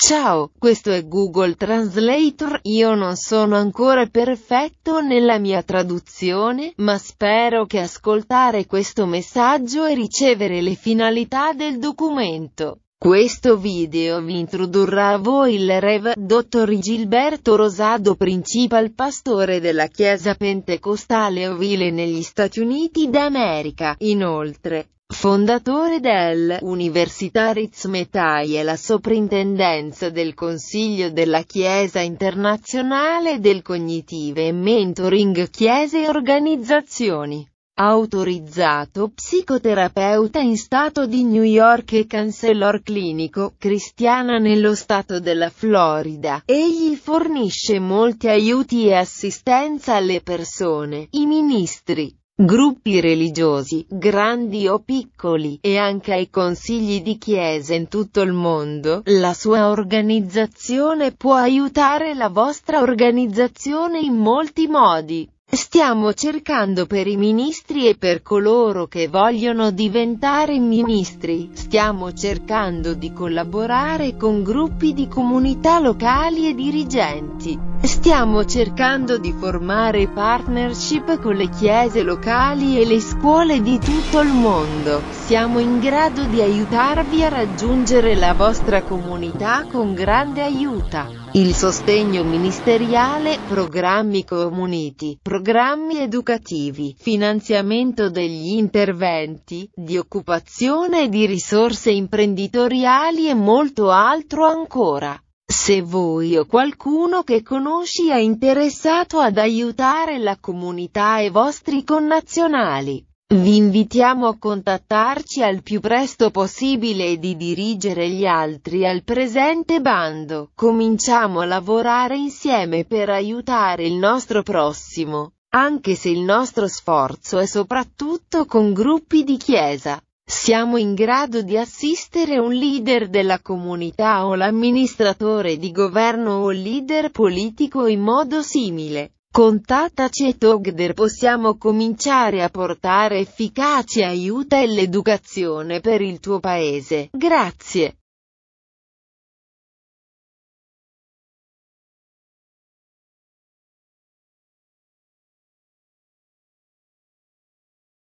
Ciao, questo è Google Translator, io non sono ancora perfetto nella mia traduzione, ma spero che ascoltare questo messaggio e ricevere le finalità del documento. Questo video vi introdurrà a voi il Rev. Dr. Gilberto Rosado Principal Pastore della Chiesa Pentecostale Ovile negli Stati Uniti d'America. Inoltre, fondatore del Università Rizzmetai e la soprintendenza del Consiglio della Chiesa Internazionale del Cognitive e Mentoring Chiese e Organizzazioni. Autorizzato psicoterapeuta in stato di New York e cancellor clinico cristiana nello stato della Florida, egli fornisce molti aiuti e assistenza alle persone, i ministri, gruppi religiosi, grandi o piccoli, e anche ai consigli di chiese in tutto il mondo, la sua organizzazione può aiutare la vostra organizzazione in molti modi. Stiamo cercando per i ministri e per coloro che vogliono diventare ministri, stiamo cercando di collaborare con gruppi di comunità locali e dirigenti, stiamo cercando di formare partnership con le chiese locali e le scuole di tutto il mondo, siamo in grado di aiutarvi a raggiungere la vostra comunità con grande aiuto. Il sostegno ministeriale, programmi comuniti, programmi educativi, finanziamento degli interventi, di occupazione e di risorse imprenditoriali e molto altro ancora. Se voi o qualcuno che conosci è interessato ad aiutare la comunità e i vostri connazionali, vi invitiamo a contattarci al più presto possibile e di dirigere gli altri al presente bando. Cominciamo a lavorare insieme per aiutare il nostro prossimo, anche se il nostro sforzo è soprattutto con gruppi di chiesa. Siamo in grado di assistere un leader della comunità o l'amministratore di governo o leader politico in modo simile. Contattaci e Togder possiamo cominciare a portare efficace aiuto all'educazione per il tuo paese. Grazie.